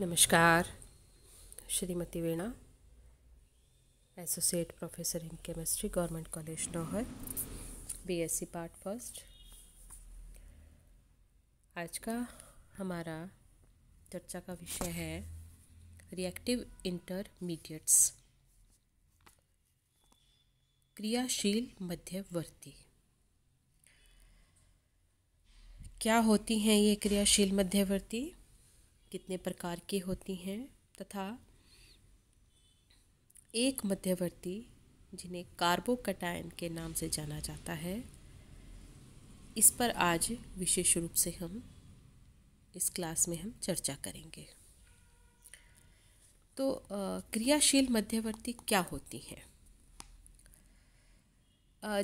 नमस्कार Shrimati Veena associate professor in chemistry government college Nohar BSc part first आज का हमारा चर्चा का विषय है रिएक्टिव इंटरमीडिएट्स क्रियाशील मध्यवर्ती क्या होती हैं ये क्रियाशील मध्यवर्ती कितने प्रकार की होती हैं तथा एक मध्यवर्ती जिन्हें कार्बोकटायन के नाम से जाना जाता है इस पर आज विशेष रूप से हम इस क्लास में हम चर्चा करेंगे तो क्रियाशील मध्यवर्ती क्या होती हैं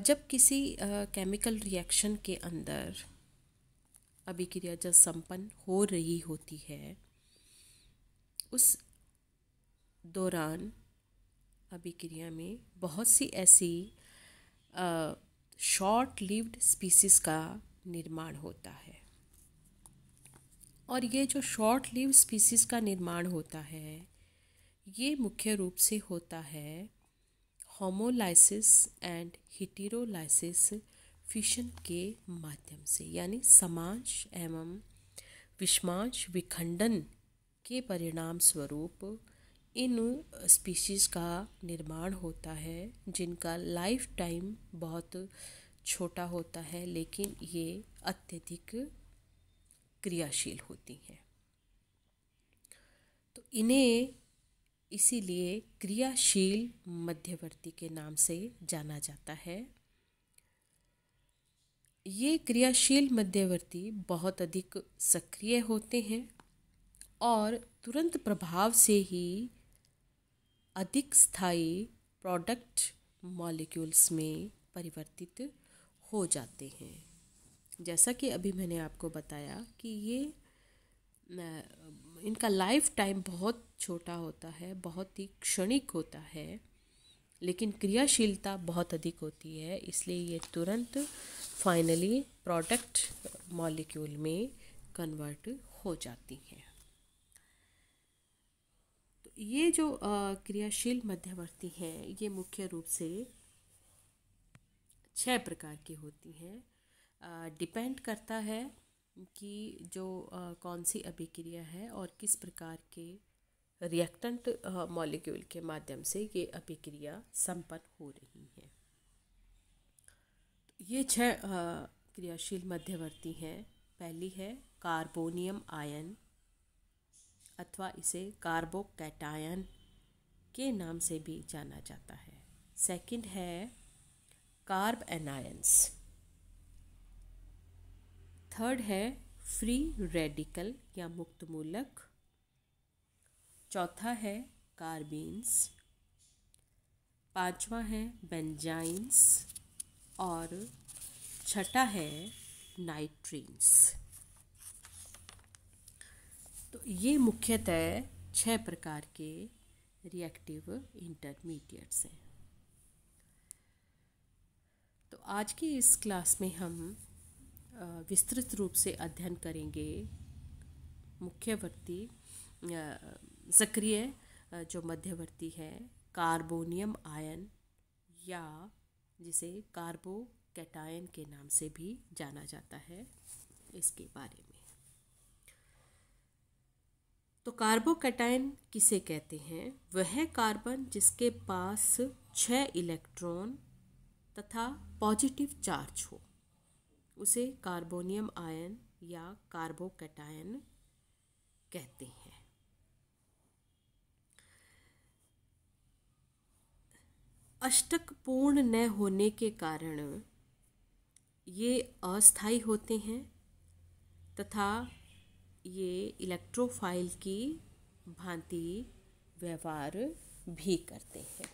जब किसी केमिकल रिएक्शन के अंदर अभिक्रिया जब संपन्न हो रही होती है उस दौरान अभिक्रिया में बहुत सी ऐसी शॉर्ट लिव्ड स्पीसीज का निर्माण होता है और ये जो शॉर्ट लिव स्पीसीज का निर्माण होता है ये मुख्य रूप से होता है होमोलाइसिस एंड हिटीरोलाइसिस फिशन के माध्यम से यानी समाज एवं विषमाज विखंडन के परिणाम स्वरूप इन स्पीशीज़ का निर्माण होता है जिनका लाइफ टाइम बहुत छोटा होता है लेकिन ये अत्यधिक क्रियाशील होती हैं तो इन्हें इसीलिए क्रियाशील मध्यवर्ती के नाम से जाना जाता है ये क्रियाशील मध्यवर्ती बहुत अधिक सक्रिय होते हैं और तुरंत प्रभाव से ही अधिक स्थायी प्रोडक्ट मॉलिक्यूल्स में परिवर्तित हो जाते हैं जैसा कि अभी मैंने आपको बताया कि ये इनका लाइफ टाइम बहुत छोटा होता है बहुत ही क्षणिक होता है लेकिन क्रियाशीलता बहुत अधिक होती है इसलिए ये तुरंत फाइनली प्रोडक्ट मॉलिक्यूल में कन्वर्ट हो जाती हैं तो ये जो क्रियाशील मध्यवर्ती हैं ये मुख्य रूप से छः प्रकार की होती हैं डिपेंड करता है कि जो आ, कौन सी अभिक्रिया है और किस प्रकार के रिएक्टेंट मॉलिक्यूल के माध्यम से ये अभिक्रिया संपन्न हो रही ये छह क्रियाशील मध्यवर्ती हैं पहली है कार्बोनियम आयन अथवा इसे कार्बोकैटायन के नाम से भी जाना जाता है सेकंड है कार्ब एनायंस थर्ड है फ्री रेडिकल या मुक्त मूलक चौथा है कार्बीन्स पांचवा है बेंजाइंस और छठा है नाइट्रीन्स तो ये मुख्यतः छह प्रकार के रिएक्टिव इंटरमीडिएट्स हैं तो आज की इस क्लास में हम विस्तृत रूप से अध्ययन करेंगे मुख्यवर्ती सक्रिय जो मध्यवर्ती है कार्बोनियम आयन या जिसे कार्बो कैटायन के नाम से भी जाना जाता है इसके बारे में तो कार्बोकैटायन किसे कहते हैं वह कार्बन जिसके पास छः इलेक्ट्रॉन तथा पॉजिटिव चार्ज हो उसे कार्बोनियम आयन या कार्बोकैटायन कहते हैं अष्टक पूर्ण न होने के कारण ये अस्थाई होते हैं तथा ये इलेक्ट्रोफाइल की भांति व्यवहार भी करते हैं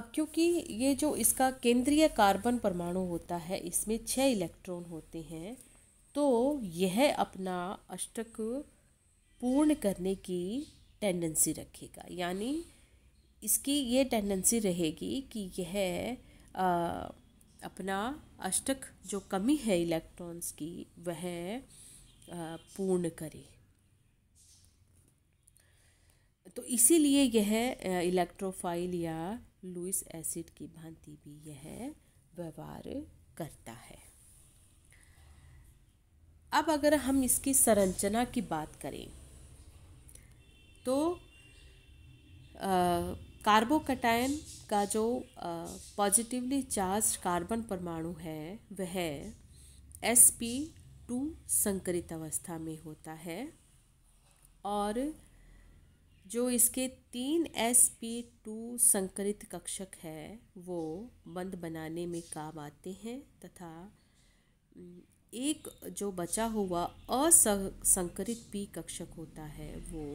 अब क्योंकि ये जो इसका केंद्रीय कार्बन परमाणु होता है इसमें छः इलेक्ट्रॉन होते हैं तो यह अपना अष्टक पूर्ण करने की टेंडेंसी रखेगा यानी इसकी ये टेंडेंसी रहेगी कि यह अपना अष्टक जो कमी है इलेक्ट्रॉन्स की वह पूर्ण करे तो इसीलिए यह इलेक्ट्रोफाइल या लुइस एसिड की भांति भी यह व्यवहार करता है अब अगर हम इसकी संरचना की बात करें तो कार्बोकटायन का जो पॉजिटिवली चार्ज कार्बन परमाणु है वह एस पी टू संकरित अवस्था में होता है और जो इसके तीन एस पी टू संकरित कक्षक है वो बंद बनाने में काम आते हैं तथा एक जो बचा हुआ असंकरित पी कक्षक होता है वो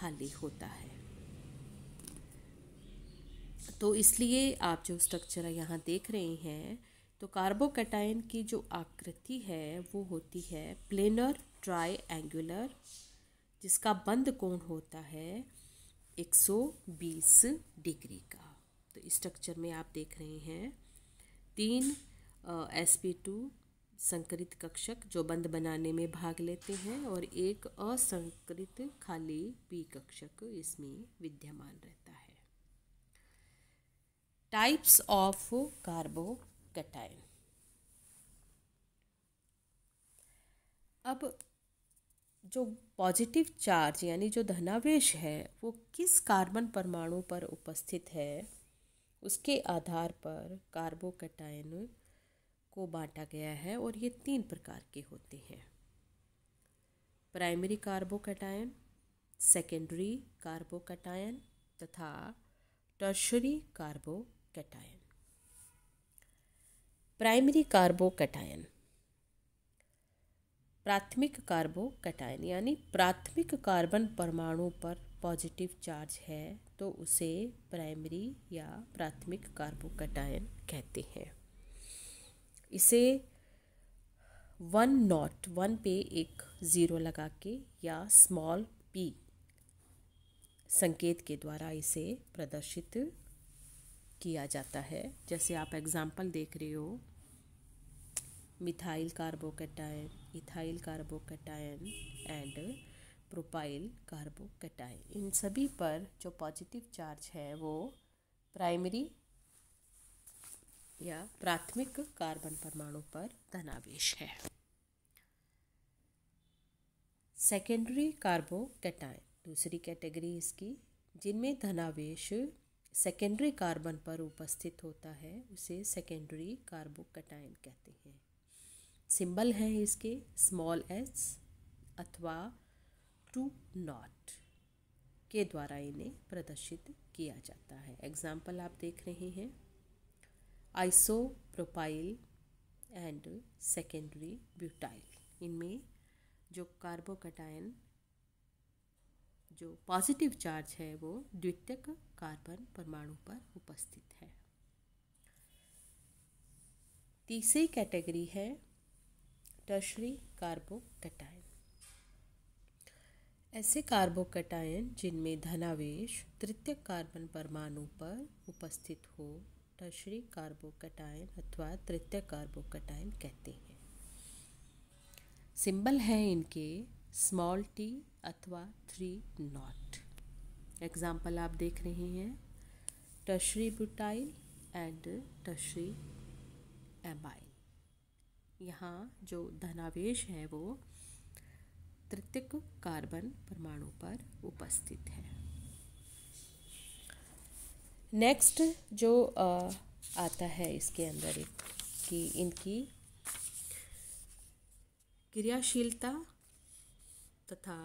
खाली होता है तो इसलिए आप जो स्ट्रक्चर यहाँ देख रहे हैं तो कार्बोकेटाइन की जो आकृति है वो होती है प्लेनर ट्राई एंगुलर जिसका बंद कोण होता है 120 डिग्री का तो स्ट्रक्चर में आप देख रहे हैं तीन एस पी टू संकरित कक्षक जो बंद बनाने में भाग लेते हैं और एक असंकरित खाली पी कक्षक इसमें विद्यमान रहता है टाइप्स ऑफ कार्बोकटाइन अब जो पॉजिटिव चार्ज यानी जो धनावेश है वो किस कार्बन परमाणु पर उपस्थित है उसके आधार पर कार्बोकटाइन को बांटा गया है और ये तीन प्रकार के होते हैं प्राइमरी कार्बोकटायन सेकेंडरी कार्बोकटायन तथा टर्शरी कार्बोकटायन प्राइमरी कार्बोकटायन प्राथमिक कार्बोकटायन यानी प्राथमिक कार्बन परमाणु पर पॉजिटिव चार्ज है तो उसे प्राइमरी या प्राथमिक कार्बोकटायन कहते हैं इसे वन नॉट वन पे एक ज़ीरो लगा के या स्मॉल पी संकेत के द्वारा इसे प्रदर्शित किया जाता है जैसे आप एग्जाम्पल देख रहे हो methyl carbocation ethyl carbocation and propyl carbocation इन सभी पर जो पॉजिटिव चार्ज है वो प्राइमरी या प्राथमिक कार्बन परमाणु पर धनावेश है सेकेंडरी कैटाइन दूसरी कैटेगरी इसकी जिनमें धनावेश सेकेंडरी कार्बन पर उपस्थित होता है उसे सेकेंडरी कार्बो कैटाइन कहते हैं सिंबल हैं इसके स्मॉल एच अथवा टू नॉट के द्वारा इन्हें प्रदर्शित किया जाता है एग्जाम्पल आप देख रहे हैं आइसोप्रोपाइल एंड सेकेंडरी ब्यूटाइल इनमें जो कार्बोकटायन जो पॉजिटिव चार्ज है वो द्वितीयक कार्बन परमाणु पर उपस्थित है तीसरी कैटेगरी है टर्शरी कार्बोकटायन ऐसे कार्बोकटाइन जिनमें धनावेश तृतीय कार्बन परमाणु पर उपस्थित हो टर्शरी कार्बोकटाइन अथवा तृतीय कार्बोकटायन कहते हैं सिंबल है इनके स्मॉल टी अथवा थ्री नॉट एग्जाम्पल आप देख रहे हैं tertiary butyl and tertiary amyl यहाँ जो धनावेश है वो तृतीय कार्बन परमाणु पर उपस्थित है नेक्स्ट जो आ, आता है इसके अंदर एक कि इनकी क्रियाशीलता तथा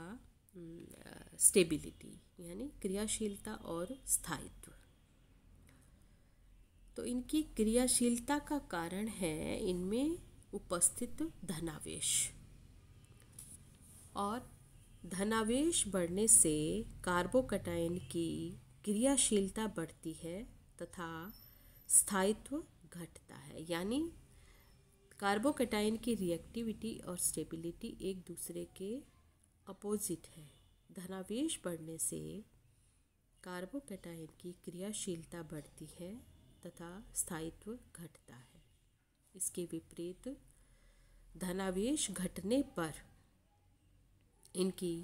स्टेबिलिटी यानी क्रियाशीलता और स्थायित्व तो इनकी क्रियाशीलता का कारण है इनमें उपस्थित धनावेश और धनावेश बढ़ने से कार्बोकटाइन की क्रियाशीलता बढ़ती है तथा स्थायित्व घटता है यानी कार्बोकेटाइन की रिएक्टिविटी और स्टेबिलिटी एक दूसरे के अपोजिट है धनावेश बढ़ने से कार्बोकेटाइन की क्रियाशीलता बढ़ती है तथा स्थायित्व घटता है इसके विपरीत धनावेश घटने पर इनकी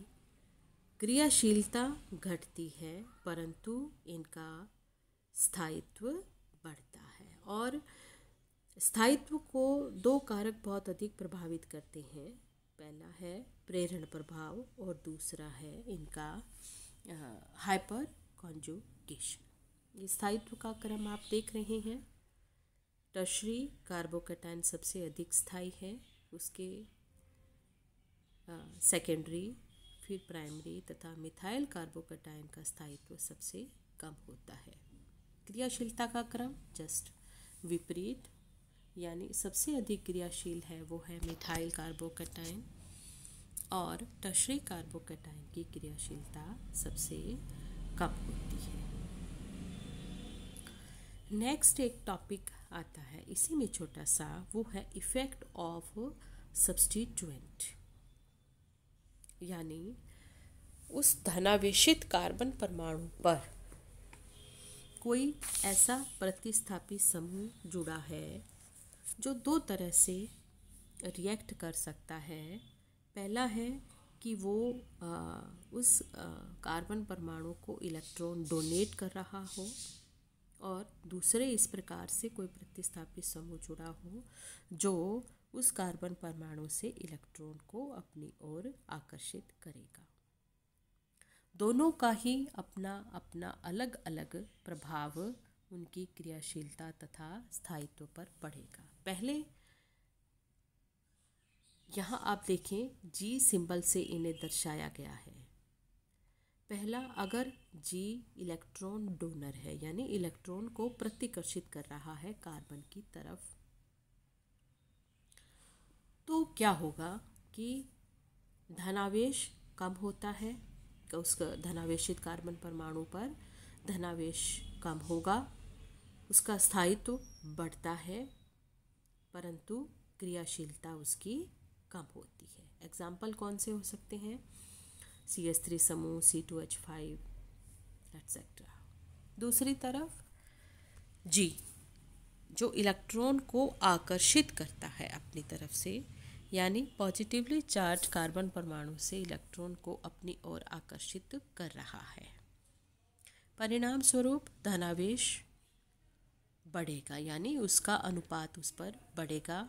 क्रियाशीलता घटती है परंतु इनका स्थायित्व बढ़ता है और स्थायित्व को दो कारक बहुत अधिक प्रभावित करते हैं पहला है प्रेरण प्रभाव और दूसरा है इनका हाइपर कॉन्जुगेशन स्थायित्व का क्रम आप देख रहे हैं टशरी कार्बोकेटाइन सबसे अधिक स्थायी है उसके सेकेंडरी फिर प्राइमरी तथा मिथाइल कार्बोकेटाइन का स्थायित्व सबसे कम होता है क्रियाशीलता का क्रम जस्ट विपरीत यानी सबसे अधिक क्रियाशील है वो है मिथाइल कार्बोकटाइन और टशरी कार्बोकटाइन की क्रियाशीलता सबसे कम होती है नेक्स्ट एक टॉपिक आता है इसी में छोटा सा वो है इफेक्ट ऑफ सब्सटीट्यूएंट यानी उस धनावेशित कार्बन परमाणु पर कोई ऐसा प्रतिस्थापी समूह जुड़ा है जो दो तरह से रिएक्ट कर सकता है पहला है कि वो आ, उस आ, कार्बन परमाणु को इलेक्ट्रॉन डोनेट कर रहा हो और दूसरे इस प्रकार से कोई प्रतिस्थापित समूह जुड़ा हो जो उस कार्बन परमाणु से इलेक्ट्रॉन को अपनी ओर आकर्षित करेगा दोनों का ही अपना अपना अलग अलग प्रभाव उनकी क्रियाशीलता तथा स्थायित्व पर पड़ेगा पहले यहाँ आप देखें जी सिंबल से इन्हें दर्शाया गया है पहला अगर जी इलेक्ट्रॉन डोनर है यानी इलेक्ट्रॉन को प्रतिकर्षित कर रहा है कार्बन की तरफ तो क्या होगा कि धनावेश कम होता है उस धनावेशित कार्बन परमाणु पर धनावेश कम होगा उसका स्थायित्व तो बढ़ता है परंतु क्रियाशीलता उसकी कम होती है एग्जाम्पल कौन से हो सकते हैं सी एस थ्री समूह C two H five etcetera दूसरी तरफ जी जो इलेक्ट्रॉन को आकर्षित करता है अपनी तरफ से यानी पॉजिटिवली चार्ज कार्बन परमाणु से इलेक्ट्रॉन को अपनी ओर आकर्षित कर रहा है परिणाम स्वरूप धनावेश बढ़ेगा यानी उसका अनुपात उस पर बढ़ेगा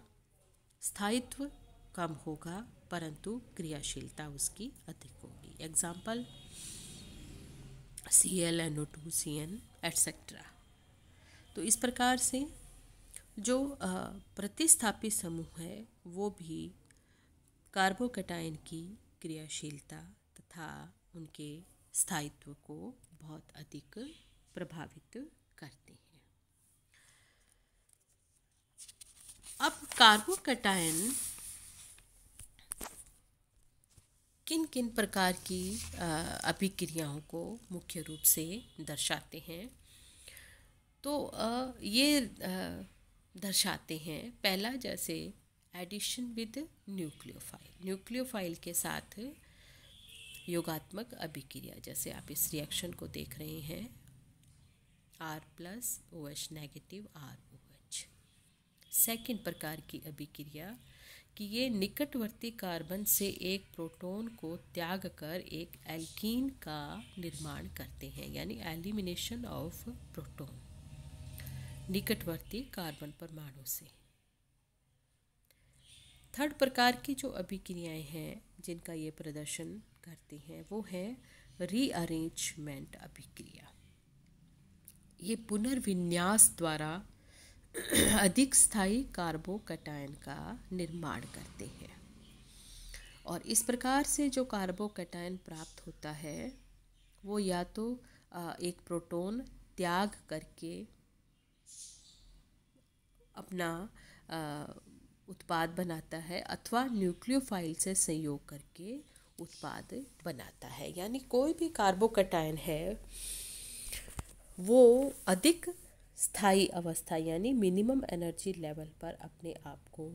स्थायित्व कम होगा परंतु क्रियाशीलता उसकी अधिक होगी example C L N O two C N etcetera तो इस प्रकार से जो प्रतिस्थापी समूह है वो भी कार्बोकटाइन की क्रियाशीलता तथा उनके स्थायित्व को बहुत अधिक प्रभावित करते हैं अब कार्बोकेटाइन किन किन प्रकार की अभिक्रियाओं को मुख्य रूप से दर्शाते हैं तो ये दर्शाते हैं पहला जैसे एडिशन विद न्यूक्लियोफाइल न्यूक्लियोफाइल के साथ योगात्मक अभिक्रिया जैसे आप इस रिएक्शन को देख रहे हैं R plus O H negative R O H second प्रकार की अभिक्रिया कि ये निकटवर्ती कार्बन से एक प्रोटॉन को त्याग कर एक एल्कीन का निर्माण करते हैं यानी एलिमिनेशन ऑफ प्रोटॉन निकटवर्ती कार्बन परमाणु से थर्ड प्रकार की जो अभिक्रियाएं हैं जिनका ये प्रदर्शन करती हैं वो है रीअरेंजमेंट अभिक्रिया ये पुनर्विन्यास द्वारा अधिक स्थायी कार्बोकटायन का निर्माण करते हैं और इस प्रकार से जो कार्बोकटायन प्राप्त होता है वो या तो एक प्रोटॉन त्याग करके अपना उत्पाद बनाता है अथवा न्यूक्लियोफाइल से संयोग करके उत्पाद बनाता है यानी कोई भी कार्बोकटायन है वो अधिक स्थायी अवस्था यानी मिनिमम एनर्जी लेवल पर अपने आप को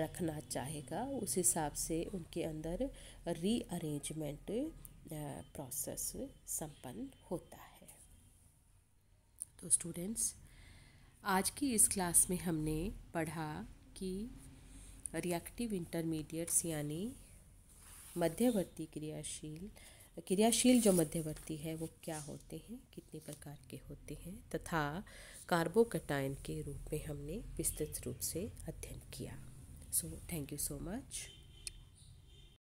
रखना चाहेगा उस हिसाब से उनके अंदर रीअरेंजमेंट प्रोसेस संपन्न होता है तो स्टूडेंट्स आज की इस क्लास में हमने पढ़ा कि रिएक्टिव इंटरमीडिएट्स यानी मध्यवर्ती क्रियाशील क्रियाशील जो मध्यवर्ती है वो क्या होते हैं कितने प्रकार के होते हैं तथा कार्बोकटाइन के रूप में हमने विस्तृत रूप से अध्ययन किया so thank you so much